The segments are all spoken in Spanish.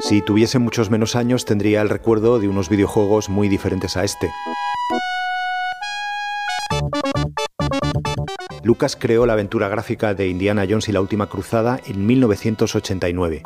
Si tuviese muchos menos años tendría el recuerdo de unos videojuegos muy diferentes a este. Lucas creó la aventura gráfica de Indiana Jones y la Última Cruzada en 1989.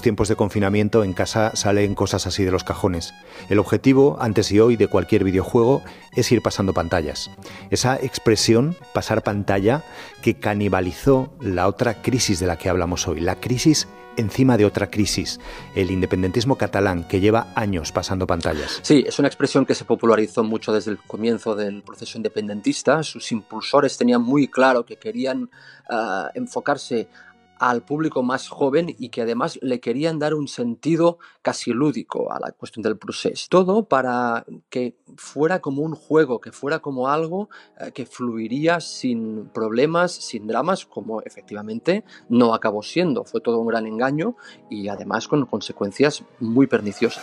tiempos de confinamiento en casa salen cosas así de los cajones. El objetivo, antes y hoy, de cualquier videojuego es ir pasando pantallas. Esa expresión, pasar pantalla, que canibalizó la otra crisis de la que hablamos hoy, la crisis encima de otra crisis, el independentismo catalán que lleva años pasando pantallas. Sí, es una expresión que se popularizó mucho desde el comienzo del proceso independentista. Sus impulsores tenían muy claro que querían ah, enfocarse enfocarse al público más joven y que además le querían dar un sentido casi lúdico a la cuestión del proceso. Todo para que fuera como un juego, que fuera como algo eh, que fluiría sin problemas, sin dramas, como efectivamente no acabó siendo. Fue todo un gran engaño y además con consecuencias muy perniciosas.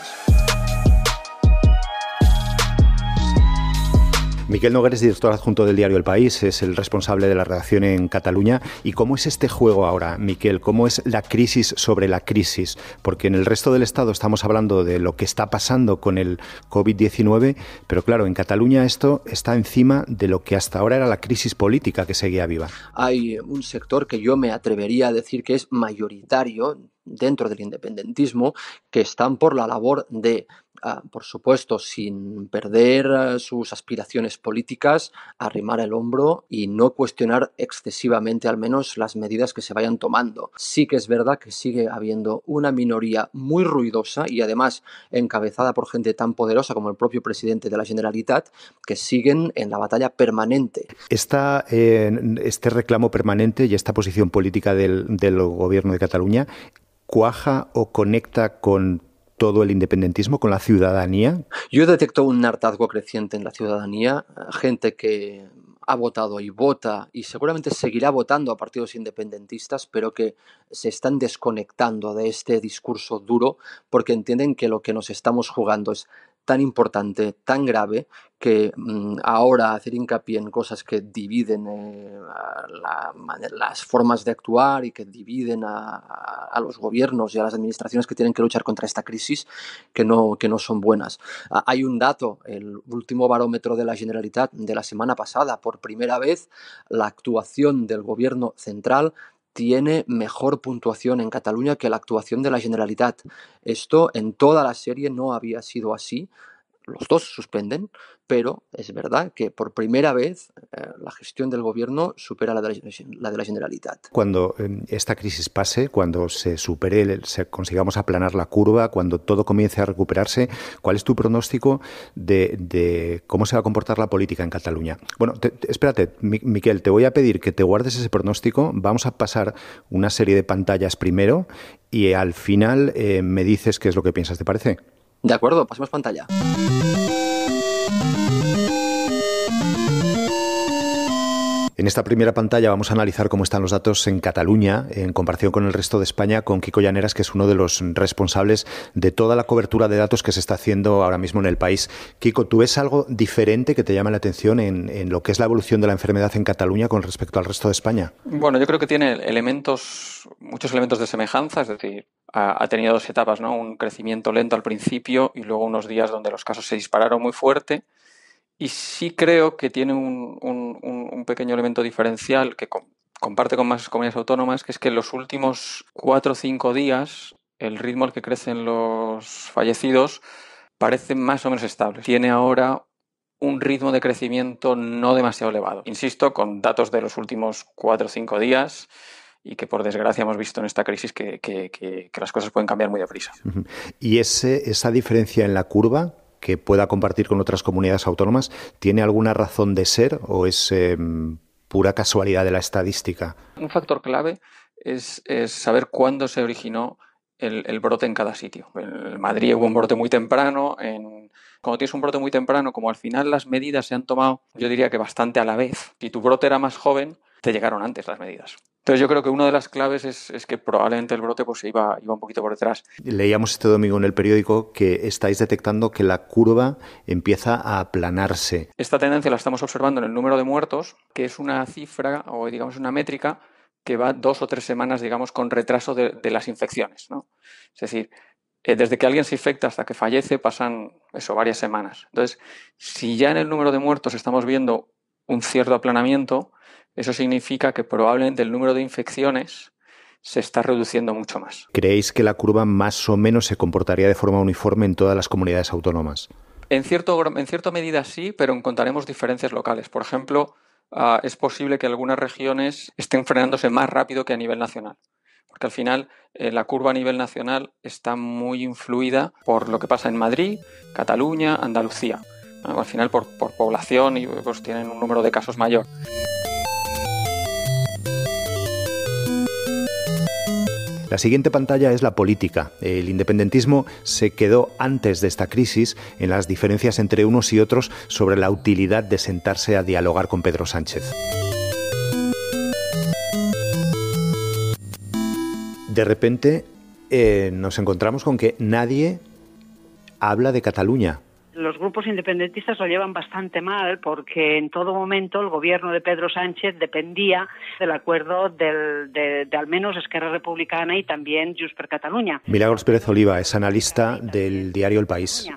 Miquel es director adjunto del diario El País, es el responsable de la redacción en Cataluña. ¿Y cómo es este juego ahora, Miquel? ¿Cómo es la crisis sobre la crisis? Porque en el resto del Estado estamos hablando de lo que está pasando con el COVID-19, pero claro, en Cataluña esto está encima de lo que hasta ahora era la crisis política que seguía viva. Hay un sector que yo me atrevería a decir que es mayoritario dentro del independentismo que están por la labor de Ah, por supuesto, sin perder ah, sus aspiraciones políticas, arrimar el hombro y no cuestionar excesivamente al menos las medidas que se vayan tomando. Sí que es verdad que sigue habiendo una minoría muy ruidosa y además encabezada por gente tan poderosa como el propio presidente de la Generalitat que siguen en la batalla permanente. Eh, este reclamo permanente y esta posición política del, del gobierno de Cataluña cuaja o conecta con todo el independentismo con la ciudadanía? Yo detecto un hartazgo creciente en la ciudadanía, gente que ha votado y vota y seguramente seguirá votando a partidos independentistas, pero que se están desconectando de este discurso duro porque entienden que lo que nos estamos jugando es tan importante, tan grave, que mm, ahora hacer hincapié en cosas que dividen eh, las formas de actuar y que dividen a, los gobiernos y a las administraciones que tienen que luchar contra esta crisis, que no, que no son buenas. Hay un dato, el último barómetro de la Generalitat de la semana pasada, por primera vez la actuación del gobierno central tiene mejor puntuación en Cataluña que la actuación de la Generalitat. Esto en toda la serie no había sido así los dos suspenden, pero es verdad que por primera vez eh, la gestión del gobierno supera la de la, Generalitat. Cuando em, esta crisis pase, cuando se supere, se consigamos aplanar la curva, cuando todo comience a recuperarse, ¿cuál es tu pronóstico de, cómo se va a comportar la política en Cataluña? Bueno, espérate, Miquel, te voy a pedir que te guardes ese pronóstico. Vamos a pasar una serie de pantallas primero y al final eh, me dices qué es lo que piensas, ¿te parece? De acuerdo, pasemos pantalla. En esta primera pantalla vamos a analizar cómo están los datos en Cataluña en comparación con el resto de España, con Kiko Llaneras, que es uno de los responsables de toda la cobertura de datos que se está haciendo ahora mismo en el país. Kiko, ¿tú ves algo diferente que te llama la atención en, lo que es la evolución de la enfermedad en Cataluña con respecto al resto de España? Bueno, yo creo que tiene elementos, muchos elementos de semejanza, es decir, ha, tenido dos etapas, ¿no? Un crecimiento lento al principio y luego unos días donde los casos se dispararon muy fuerte. Y sí creo que tiene un, pequeño elemento diferencial que comparte con más comunidades autónomas, que es que en los últimos cuatro o cinco días el ritmo al que crecen los fallecidos parece más o menos estable. Tiene ahora un ritmo de crecimiento no demasiado elevado. Insisto, con datos de los últimos cuatro o cinco días, y que por desgracia hemos visto en esta crisis que, las cosas pueden cambiar muy deprisa. ¿Y ese, esa diferencia en la curva que pueda compartir con otras comunidades autónomas tiene alguna razón de ser o es em, pura casualidad de la estadística? Un factor clave es, saber cuándo se originó el, brote en cada sitio. En Madrid hubo un brote muy temprano. En, cuando tienes un brote muy temprano, como al final las medidas se han tomado, yo diría que bastante a la vez. Si tu brote era más joven, te llegaron antes las medidas. Entonces yo creo que una de las claves es, que probablemente el brote pues iba, iba un poquito por detrás. Leíamos este domingo en el periódico que estáis detectando que la curva empieza a aplanarse. Esta tendencia la estamos observando en el número de muertos, que es una cifra o digamos una métrica que va dos o tres semanas, digamos, con retraso de, las infecciones. Es decir, eh, desde que alguien se infecta hasta que fallece pasan eso, varias semanas. Entonces, si ya en el número de muertos estamos viendo un cierto aplanamiento, eso significa que probablemente el número de infecciones se está reduciendo mucho más. ¿Creéis que la curva más o menos se comportaría de forma uniforme en todas las comunidades autónomas? En, cierto, en cierta medida sí, pero encontraremos diferencias locales. Por ejemplo, ah, es posible que algunas regiones estén frenándose más rápido que a nivel nacional. Porque al final eh, la curva a nivel nacional está muy influida por lo que pasa en Madrid, Cataluña, Andalucía. Al final por, por población y pues, tienen un número de casos mayor. La siguiente pantalla es la política. El independentismo se quedó antes de esta crisis en las diferencias entre unos y otros sobre la utilidad de sentarse a dialogar con Pedro Sánchez. De repente eh, nos encontramos con que nadie habla de Cataluña los grupos independentistas lo llevan bastante mal porque en todo momento el gobierno de Pedro Sánchez dependía del acuerdo de, al menos Esquerra Republicana y también Junts per Cataluña. Milagros Pérez Oliva es analista del diario El País.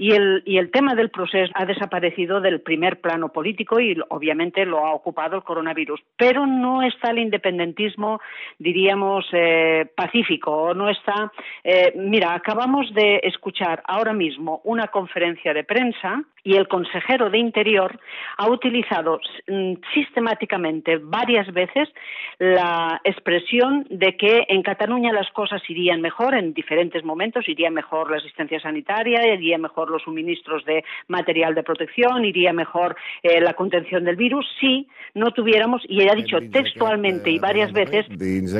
Y el, tema del proceso ha desaparecido del primer plano político y obviamente lo ha ocupado el coronavirus. Pero no está el independentismo, diríamos, eh, pacífico no está. Eh, mira, acabamos de escuchar ahora mismo una conferencia de prensa y el consejero de Interior ha utilizado mm, sistemáticamente varias veces la expresión de que en Cataluña las cosas irían mejor en diferentes momentos, iría mejor la asistencia sanitaria, iría mejor los suministros de material de protección, iría mejor eh, la contención del virus, si no tuviéramos, y ella ha eh, dicho textualmente y varias eh, veces... Dins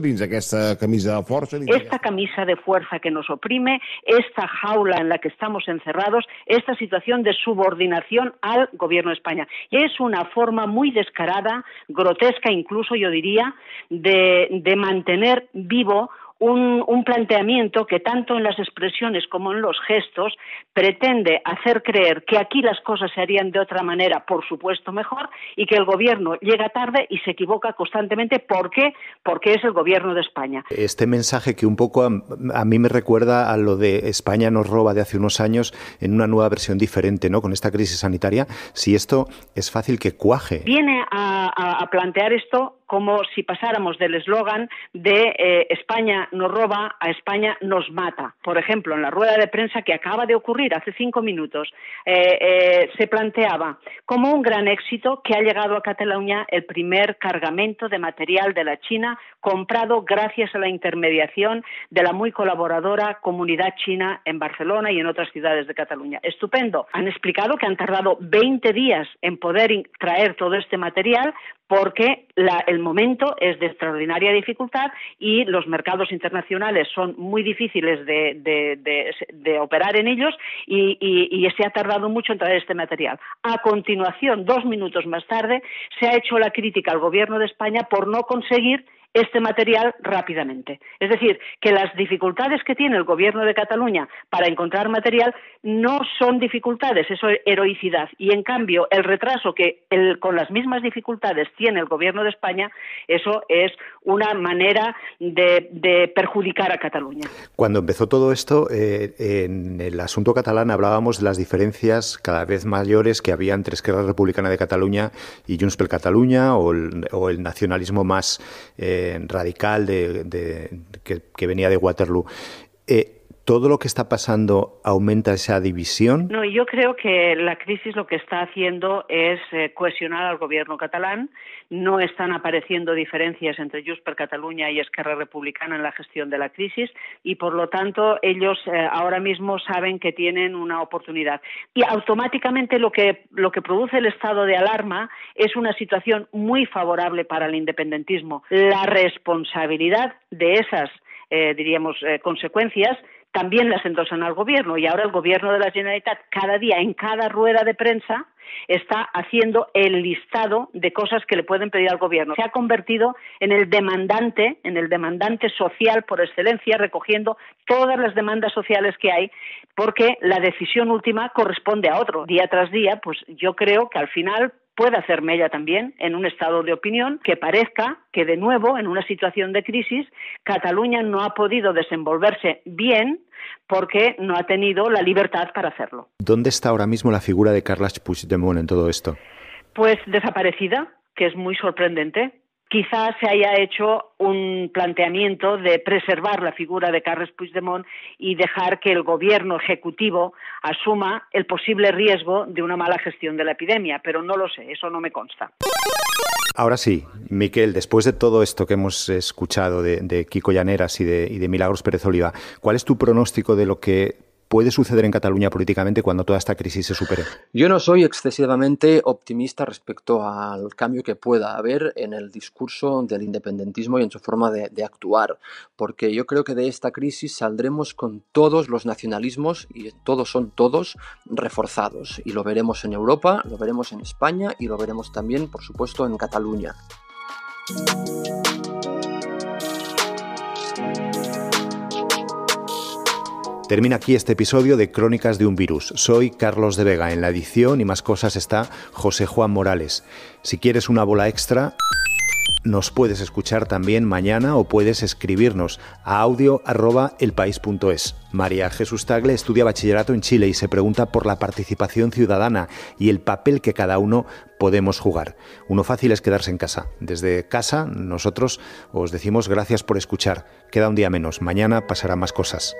dins esta camisa de fuerza? esta camisa de fuerza que nos oprime, esta jaula en la que estamos encerrados, esta situación de subordinación al gobierno de España. Y es una forma muy descarada, grotesca incluso, yo diría, de mantener vivo un, planteamiento que tanto en las expresiones como en los gestos pretende hacer creer que aquí las cosas se harían de otra manera, por supuesto mejor, y que el gobierno llega tarde y se equivoca constantemente. ¿Por qué? Porque es el gobierno de España. Este mensaje que un poco a, mí me recuerda a lo de España nos roba de hace unos años en una nueva versión diferente, ¿no? Con esta crisis sanitaria, si esto es fácil que cuaje. Viene a plantear esto como si pasáramos del eslogan de eh, España nos roba a España nos mata. Por ejemplo, en la rueda de prensa que acaba de ocurrir hace cinco minutos, eh, eh, se planteaba como un gran éxito que ha llegado a Cataluña el primer cargamento de material de la China comprado gracias a la intermediación de la muy colaboradora comunidad china en Barcelona y en otras ciudades de Cataluña. Estupendo. Han explicado que han tardado 20 días en poder traer todo este material porque el momento es de extraordinaria dificultad y los mercados internacionales son muy difíciles de, operar en ellos y, se ha tardado mucho en traer este material. A continuación, dos minutos más tarde, se ha hecho la crítica al Gobierno de España por no conseguir este material rápidamente. Es decir, que las dificultades que tiene el Gobierno de Cataluña para encontrar material no son dificultades, eso es heroicidad. Y en cambio, el retraso que el, con las mismas dificultades tiene el Gobierno de España, eso es una manera de, perjudicar a Cataluña. Cuando empezó todo esto, eh, en el asunto catalán hablábamos de las diferencias cada vez mayores que había entre Esquerra Republicana de Cataluña y Junts per Cataluña o el, nacionalismo más. Eh, radical de, que, venía de Waterloo. Eh, todo lo que está pasando aumenta esa división? No, yo creo que la crisis lo que está haciendo es cuestionar eh, cohesionar al gobierno catalán. No están apareciendo diferencias entre Jusper Cataluña y Esquerra Republicana en la gestión de la crisis y, por lo tanto, ellos eh, ahora mismo saben que tienen una oportunidad. Y automáticamente lo que, lo que produce el estado de alarma es una situación muy favorable para el independentismo. La responsabilidad de esas eh, diríamos, consecuencias también las endosan al gobierno y ahora el gobierno de la Generalitat cada día en cada rueda de prensa está haciendo el listado de cosas que le pueden pedir al gobierno. Se ha convertido en el demandante, en el demandante social por excelencia, recogiendo todas las demandas sociales que hay, porque la decisión última corresponde a otro. Día tras día, pues yo creo que al final puede hacer mella también en un estado de opinión que parezca que, de nuevo, en una situación de crisis, Cataluña no ha podido desenvolverse bien porque no ha tenido la libertad para hacerlo. ¿Dónde está ahora mismo la figura de Carles Puigdemont en todo esto? Pues desaparecida, que es muy sorprendente, quizás se haya hecho un planteamiento de preservar la figura de Carles Puigdemont y dejar que el gobierno ejecutivo asuma el posible riesgo de una mala gestión de la epidemia, pero no lo sé, eso no me consta. Ahora sí, Miquel, después de todo esto que hemos escuchado de, Kiko Llaneras y de Milagros Pérez Oliva, ¿cuál es tu pronóstico de lo que puede suceder en Cataluña políticamente cuando toda esta crisis se supere? Yo no soy excesivamente optimista respecto al cambio que pueda haber en el discurso del independentismo y en su forma de, de actuar, porque yo creo que de esta crisis saldremos con todos los nacionalismos, y todos son todos, reforzados. Y lo veremos en Europa, lo veremos en España y lo veremos también, por supuesto, en Cataluña. Termina aquí este episodio de Crónicas de un Virus. Soy Carlos de Vega. En la edición y más cosas está José Juan Morales. Si quieres una bola extra, nos puedes escuchar también mañana o puedes escribirnos a audio.elpaís.es. María Jesús Tagle estudia bachillerato en Chile y se pregunta por la participación ciudadana y el papel que cada uno podemos jugar. Uno fácil es quedarse en casa. Desde casa nosotros os decimos gracias por escuchar. Queda un día menos. Mañana pasará más cosas.